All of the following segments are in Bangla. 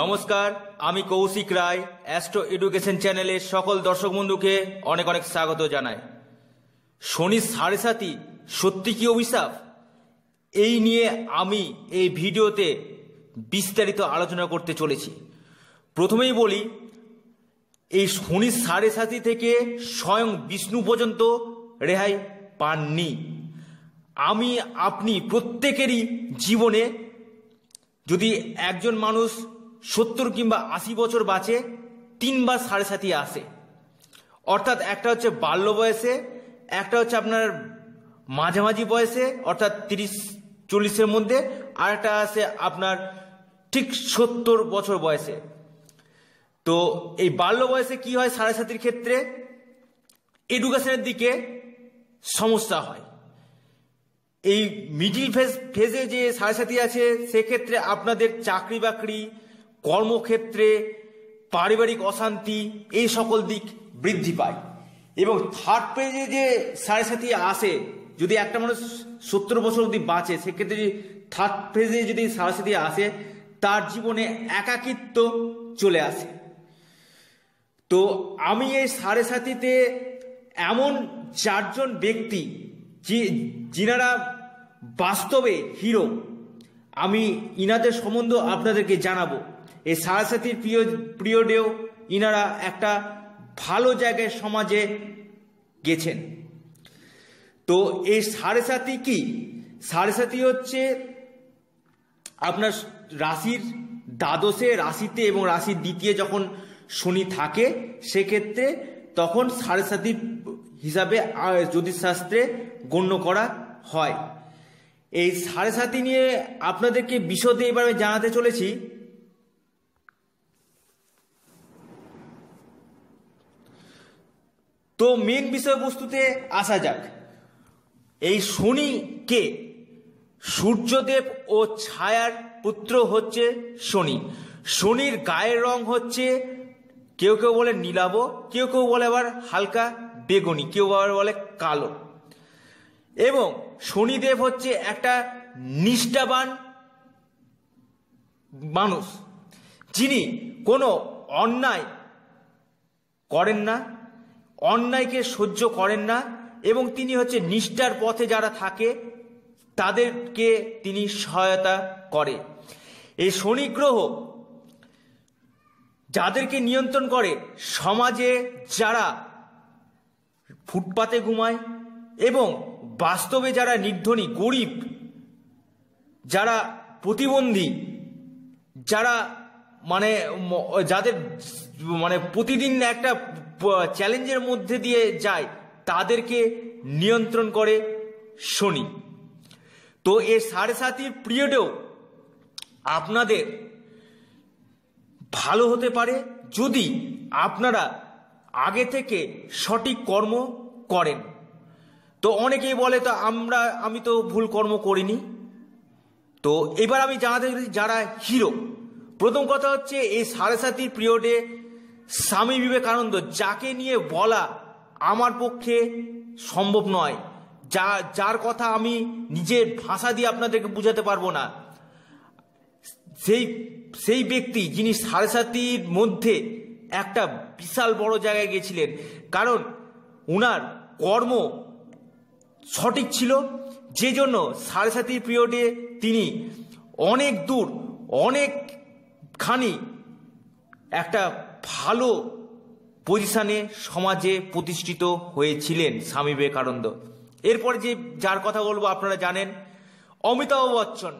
নমস্কার আমি কৌশিক রায় অ্যাস্ট্রো এডুকেশন চ্যানেলে সকল দর্শক বন্ধুকে অনেক অনেক স্বাগত জানাই শনি সাড়ে সাথী সত্যি কি অভিশাপ এই নিয়ে আমি এই ভিডিওতে বিস্তারিত আলোচনা করতে চলেছি প্রথমেই বলি এই শনি সাড়ে সাথী থেকে স্বয়ং বিষ্ণু পর্যন্ত রেহাই পাননি আমি আপনি প্রত্যেকেরই জীবনে যদি একজন মানুষ সত্তর কিংবা আশি বছর বাঁচে তিনবার সাড়ে সাথী আসে অর্থাৎ একটা হচ্ছে বাল্য বয়সে একটা হচ্ছে আপনার মাঝামাঝি বয়সে অর্থাৎ তিরিশ চল্লিশের মধ্যে আর একটা আছে আপনার ঠিক সত্তর বছর বয়সে তো এই বাল্য বয়সে কি হয় সাড়ে সাতির ক্ষেত্রে এডুকেশনের দিকে সমস্যা হয় এই মিডিল ফেজ ফেজে যে সাড়ে সাথী আছে সেক্ষেত্রে আপনাদের চাকরি বাকরি কর্মক্ষেত্রে পারিবারিক অশান্তি এই সকল দিক বৃদ্ধি পায় এবং থার্ড পেজে যে সাড়ে সাথে আসে যদি একটা মানুষ সত্তর বছর অবধি বাঁচে সেক্ষেত্রে যদি থার্ড পেজে যদি সাড়ে সাথে আসে তার জীবনে একাকিত্ব চলে আসে তো আমি এই সাড়ে সাথীতে এমন চারজন ব্যক্তি যে যিনারা বাস্তবে হিরো আমি ইনাদের সম্বন্ধ আপনাদেরকে জানাবো এই সারাসাতির প্রিয় পিরিয়ডেও ইনারা একটা ভালো জায়গায় সমাজে গেছেন তো এই সারাসাতি কি সাতি হচ্ছে আপনার রাশির দ্বাদশে রাশিতে এবং রাশির দ্বিতীয় যখন শনি থাকে সেক্ষেত্রে তখন সাতি হিসাবে জ্যোতিষশাস্ত্রে গণ্য করা হয় এই সাড়ে সাতি নিয়ে আপনাদেরকে বিশদে এবারে আমি জানাতে চলেছি তো মেন বিষয়বস্তুতে আসা যাক এই শনি কে সূর্যদেব ও ছায়ার পুত্র হচ্ছে শনি শনির গায়ের রং হচ্ছে কেউ কেউ বলে নীলাব কেউ কেউ বলে আবার হালকা বেগুনি কেউ আবার বলে কালো এবং শনিদেব হচ্ছে একটা নিষ্ঠাবান মানুষ যিনি কোনো অন্যায় করেন না অন্যায়কে সহ্য করেন না এবং তিনি হচ্ছে নিষ্ঠার পথে যারা থাকে তাদেরকে তিনি সহায়তা করে এই শনি গ্রহ যাদেরকে নিয়ন্ত্রণ করে সমাজে যারা ফুটপাতে ঘুমায় এবং বাস্তবে যারা নির্ধনী গরিব যারা প্রতিবন্ধী যারা মানে যাদের মানে প্রতিদিন একটা চ্যালেঞ্জের মধ্যে দিয়ে যায় তাদেরকে নিয়ন্ত্রণ করে শনি তো এ সাড়ে সাতির পিরিয়ডেও আপনাদের ভালো হতে পারে যদি আপনারা আগে থেকে সঠিক কর্ম করেন তো অনেকেই বলে তো আমরা আমি তো ভুল কর্ম করিনি তো এবার আমি জানাতে যারা হিরো প্রথম কথা হচ্ছে এই সাড়ে সাতির পিরিয়ডে স্বামী বিবেকানন্দ যাকে নিয়ে বলা আমার পক্ষে সম্ভব নয় যা যার কথা আমি নিজের ভাষা দিয়ে আপনাদেরকে বুঝাতে পারবো না সেই সেই ব্যক্তি যিনি সাড়ে সাতির মধ্যে একটা বিশাল বড় জায়গায় গেছিলেন কারণ ওনার কর্ম সঠিক ছিল যে জন্য সাড়ে সাতির পিরিয়ডে তিনি অনেক দূর অনেক খানি একটা ভালো পজিশানে সমাজে প্রতিষ্ঠিত হয়েছিলেন স্বামী বিবেকানন্দ এরপরে যে যার কথা বলবো আপনারা জানেন অমিতাভ বচ্চন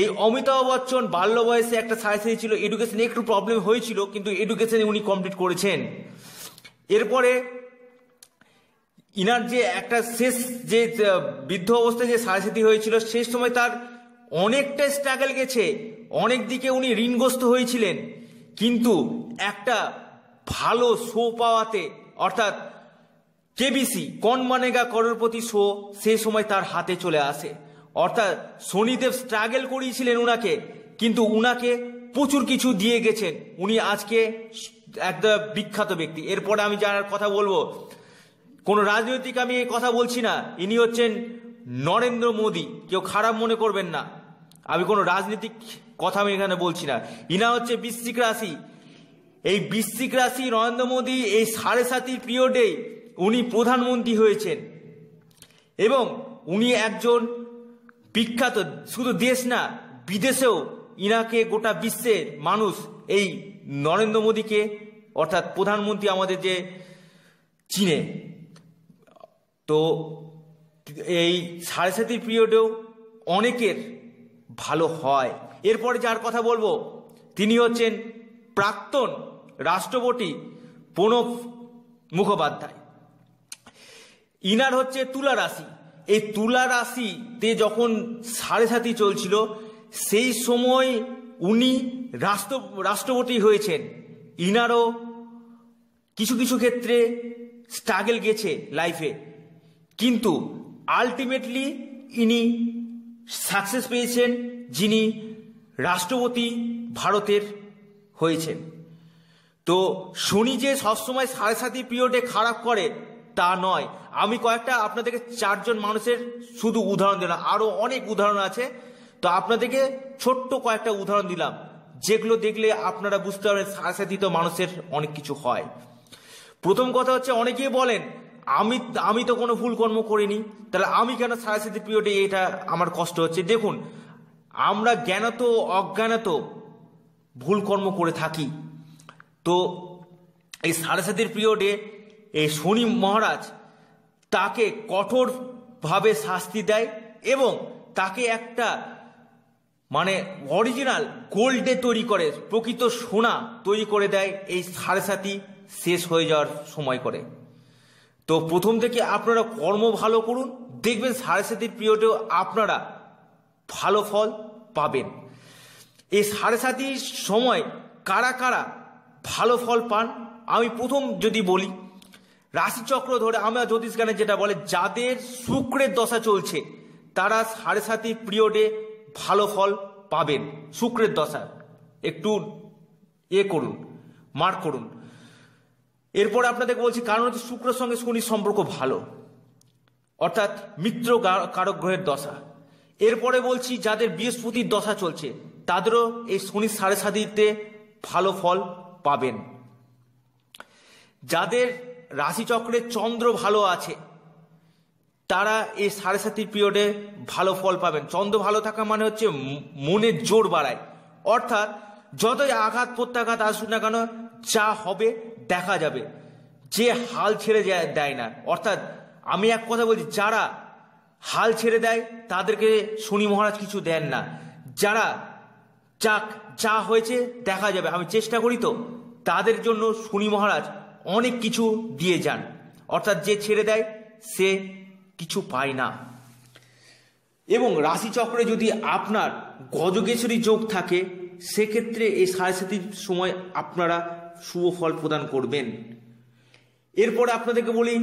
এই অমিতাভ বচ্চন বাল্য বয়সে একটা সায়েন্সে ছিল এডুকেশনে একটু প্রবলেম হয়েছিল কিন্তু এডুকেশন উনি কমপ্লিট করেছেন এরপরে ইনার যে একটা শেষ যে বৃদ্ধ অবস্থায় যে সায়সাতি হয়েছিল সেই সময় তার অনেকটা স্ট্রাগল গেছে অনেক দিকে উনি ঋণগ্রস্ত হয়েছিলেন কিন্তু একটা ভালো শো পাওয়াতে অর্থাৎ কেবিসি কন মানেগা করোরপতি শো সে সময় তার হাতে চলে আসে অর্থাৎ শনিদেব স্ট্রাগল করিয়েছিলেন উনাকে কিন্তু উনাকে প্রচুর কিছু দিয়ে গেছেন উনি আজকে একদম বিখ্যাত ব্যক্তি এরপরে আমি যার কথা বলবো কোনো রাজনৈতিক আমি কথা বলছি না ইনি হচ্ছেন নরেন্দ্র মোদী কেউ খারাপ মনে করবেন না আমি কোনো রাজনীতিক কথা আমি এখানে বলছি না ইনা হচ্ছে বৃশ্চিক রাশি এই বৃশ্চিক রাশি নরেন্দ্র মোদী এই সাড়ে সাতই পিরিয়ডে উনি প্রধানমন্ত্রী হয়েছেন এবং উনি একজন বিখ্যাত শুধু দেশ না বিদেশেও ইনাকে গোটা বিশ্বের মানুষ এই নরেন্দ্র মোদীকে অর্থাৎ প্রধানমন্ত্রী আমাদের যে চিনে তো এই সাড়ে সাতই পিরিয়ডেও অনেকের ভালো হয় এরপরে যার কথা বলবো তিনি হচ্ছেন প্রাক্তন রাষ্ট্রপতি প্রণব মুখোপাধ্যায় ইনার হচ্ছে তুলা রাশি এই তুলা রাশিতে যখন সাড়ে সাতি চলছিল সেই সময় উনি রাষ্ট্র রাষ্ট্রপতি হয়েছেন ইনারও কিছু কিছু ক্ষেত্রে স্ট্রাগেল গেছে লাইফে কিন্তু আলটিমেটলি ইনি সাকসেস পেয়েছেন যিনি রাষ্ট্রপতি ভারতের হয়েছেন তো শনি যে সবসময় সাড়ে সাতি পিরিয়ডে খারাপ করে তা নয় আমি কয়েকটা আপনাদেরকে চারজন মানুষের শুধু উদাহরণ দিলাম আরও অনেক উদাহরণ আছে তো আপনাদেরকে ছোট্ট কয়েকটা উদাহরণ দিলাম যেগুলো দেখলে আপনারা বুঝতে পারবেন সাড়ে সাতি তো মানুষের অনেক কিছু হয় প্রথম কথা হচ্ছে অনেকেই বলেন আমি আমি তো কোনো ভুল কর্ম করিনি তাহলে আমি কেন সারাসিদ্ধি পিরিয়ডে এটা আমার কষ্ট হচ্ছে দেখুন আমরা জ্ঞানত অজ্ঞানত ভুল কর্ম করে থাকি তো এই সারাসাতির পিরিয়ডে এই শনি মহারাজ তাকে কঠোরভাবে শাস্তি দেয় এবং তাকে একটা মানে অরিজিনাল গোল্ডে তৈরি করে প্রকৃত সোনা তৈরি করে দেয় এই সাড়ে সাতি শেষ হয়ে যাওয়ার সময় করে তো প্রথম থেকে আপনারা কর্ম ভালো করুন দেখবেন সাড়ে সাতির পিরিয়ডেও আপনারা ভালো ফল পাবেন এই সাড়ে সাতির সময় কারা কারা ভালো ফল পান আমি প্রথম যদি বলি রাশিচক্র ধরে আমরা জ্যোতিষজ্ঞানে যেটা বলে যাদের শুক্রের দশা চলছে তারা সাড়ে সাতির পিরিয়ডে ভালো ফল পাবেন শুক্রের দশা একটু এ ইয়ে করুন মার্ক করুন এরপরে আপনাদের বলছি কারণ হচ্ছে শুক্রের সঙ্গে শনির সম্পর্ক ভালো অর্থাৎ মিত্র কারক গ্রহের দশা এরপরে বলছি যাদের বৃহস্পতির দশা চলছে তাদেরও এই শনির সাড়ে সাতিতে ভালো ফল পাবেন যাদের রাশিচক্রে চন্দ্র ভালো আছে তারা এই সাড়ে সাতির পিরিয়ডে ভালো ফল পাবেন চন্দ্র ভালো থাকা মানে হচ্ছে মনের জোর বাড়ায় অর্থাৎ যতই আঘাত প্রত্যাঘাত আসুক না কেন যা হবে দেখা যাবে যে হাল ছেড়ে দেয় না অর্থাৎ আমি এক কথা বলছি যারা হাল ছেড়ে দেয় তাদেরকে শনি মহারাজ কিছু দেন না যারা যাক যা হয়েছে দেখা যাবে আমি চেষ্টা করি তো তাদের জন্য শনি মহারাজ অনেক কিছু দিয়ে যান অর্থাৎ যে ছেড়ে দেয় সে কিছু পায় না এবং রাশিচক্রে যদি আপনার গজকেশরী যোগ থাকে সেক্ষেত্রে এই সাড়ে সময় আপনারা শুভ ফল প্রদান করবেন এরপরে আপনাদেরকে বলি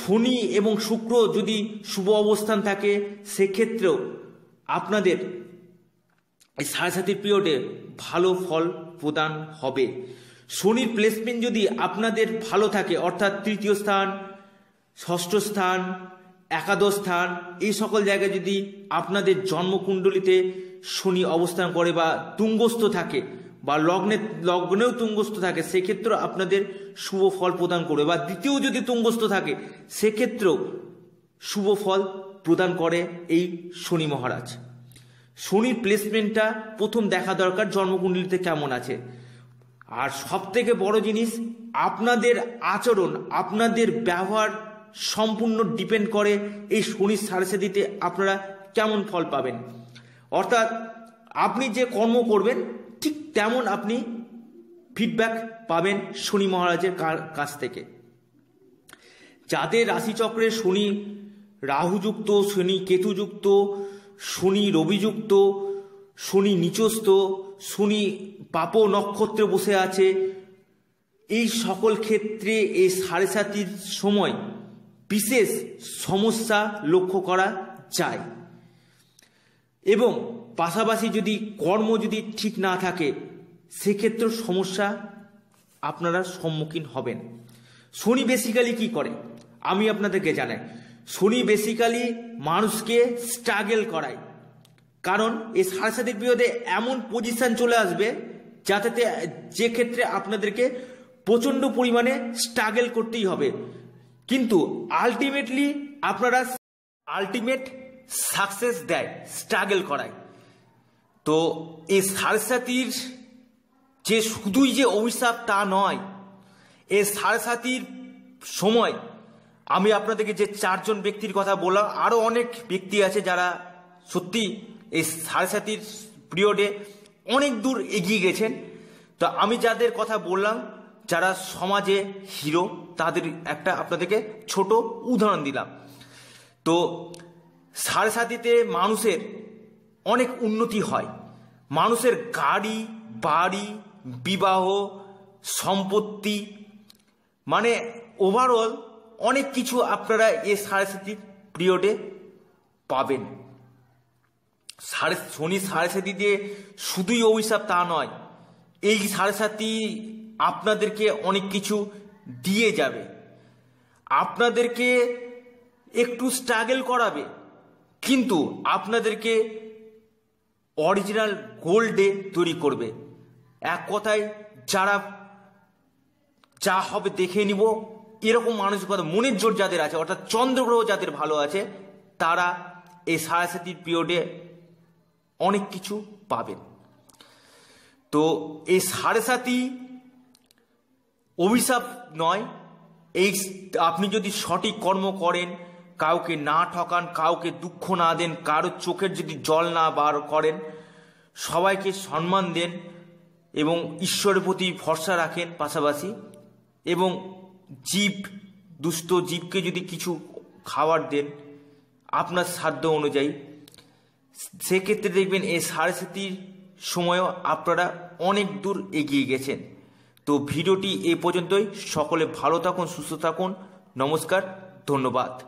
শনি এবং শুক্র যদি শুভ অবস্থান থাকে সেক্ষেত্রেও আপনাদের এই সাড়ে সাতির পিরিয়ডে ভালো ফল প্রদান হবে শনির প্লেসমেন্ট যদি আপনাদের ভালো থাকে অর্থাৎ তৃতীয় স্থান ষষ্ঠ স্থান একাদশ স্থান এই সকল জায়গায় যদি আপনাদের জন্মকুণ্ডলিতে শনি অবস্থান করে বা তুঙ্গস্থ থাকে বা লগ্নে লগ্নেও তুঙ্গস্থ থাকে সেক্ষেত্রেও আপনাদের শুভ ফল প্রদান করবে বা দ্বিতীয় যদি তুঙ্গস্থ থাকে সেক্ষেত্রেও শুভ ফল প্রদান করে এই শনি মহারাজ শনির প্লেসমেন্টটা প্রথম দেখা দরকার জন্মকুণ্ডলিতে কেমন আছে আর সব থেকে বড় জিনিস আপনাদের আচরণ আপনাদের ব্যবহার সম্পূর্ণ ডিপেন্ড করে এই শনির সারসে দিতে আপনারা কেমন ফল পাবেন অর্থাৎ আপনি যে কর্ম করবেন ঠিক তেমন আপনি ফিডব্যাক পাবেন শনি মহারাজের কাছ থেকে যাদের রাশিচক্রে শনি রাহুযুক্ত শনি কেতুযুক্ত শনি রবিযুক্ত শনি নিচস্থ শনি পাপ নক্ষত্রে বসে আছে এই সকল ক্ষেত্রে এই সাড়ে সাতির সময় বিশেষ সমস্যা লক্ষ্য করা যায় এবং পাশাপাশি যদি কর্ম যদি ঠিক না থাকে সেক্ষেত্র সমস্যা আপনারা সম্মুখীন হবেন শনি বেসিক্যালি কি করে আমি আপনাদেরকে জানাই শনি বেসিক্যালি মানুষকে স্ট্রাগেল করায় কারণ এই সাড়ে পিরিয়ডে এমন পজিশান চলে আসবে যাতে যে ক্ষেত্রে আপনাদেরকে প্রচণ্ড পরিমাণে স্ট্রাগেল করতেই হবে কিন্তু আলটিমেটলি আপনারা আলটিমেট সাকসেস দেয় স্ট্রাগল করায় তো এই সারসাতির যে শুধুই যে অভিশাপ তা নয় এ সারসাতির সময় আমি আপনাদেরকে যে চারজন ব্যক্তির কথা বললাম আরও অনেক ব্যক্তি আছে যারা সত্যি এই সারসাতির পিরিয়ডে অনেক দূর এগিয়ে গেছেন তো আমি যাদের কথা বললাম যারা সমাজে হিরো তাদের একটা আপনাদেরকে ছোট উদাহরণ দিলাম তো সাড়ে সাতিতে মানুষের অনেক উন্নতি হয় মানুষের গাড়ি বাড়ি বিবাহ সম্পত্তি মানে ওভারঅল অনেক কিছু আপনারা এ সাড়ে সাতির পিরিয়ডে পাবেন সাড়ে শনি সাড়ে সাতিতে দিয়ে শুধুই অভিশাপ তা নয় এই সাড়ে সাতি আপনাদেরকে অনেক কিছু দিয়ে যাবে আপনাদেরকে একটু স্ট্রাগল করাবে কিন্তু আপনাদেরকে অরিজিনাল গোল্ডে তৈরি করবে এক কথায় যারা যা হবে দেখে নিব এরকম মানসিকতা মনের জোর যাদের আছে অর্থাৎ চন্দ্রগ্রহ যাদের ভালো আছে তারা এই সারাসাতির পিরিয়ডে অনেক কিছু পাবেন তো এই সাড়ে সাতি অভিশাপ নয় এই আপনি যদি সঠিক কর্ম করেন কাউকে না ঠকান কাউকে দুঃখ না দেন কারোর চোখের যদি জল না বার করেন সবাইকে সম্মান দেন এবং ঈশ্বরের প্রতি ভরসা রাখেন পাশাপাশি এবং জীব দুস্থ জীবকে যদি কিছু খাবার দেন আপনার সাধ্য অনুযায়ী সেক্ষেত্রে দেখবেন এই সাড়ে সাতির সময়ও আপনারা অনেক দূর এগিয়ে গেছেন তো ভিডিওটি এ পর্যন্তই সকলে ভালো থাকুন সুস্থ থাকুন নমস্কার ধন্যবাদ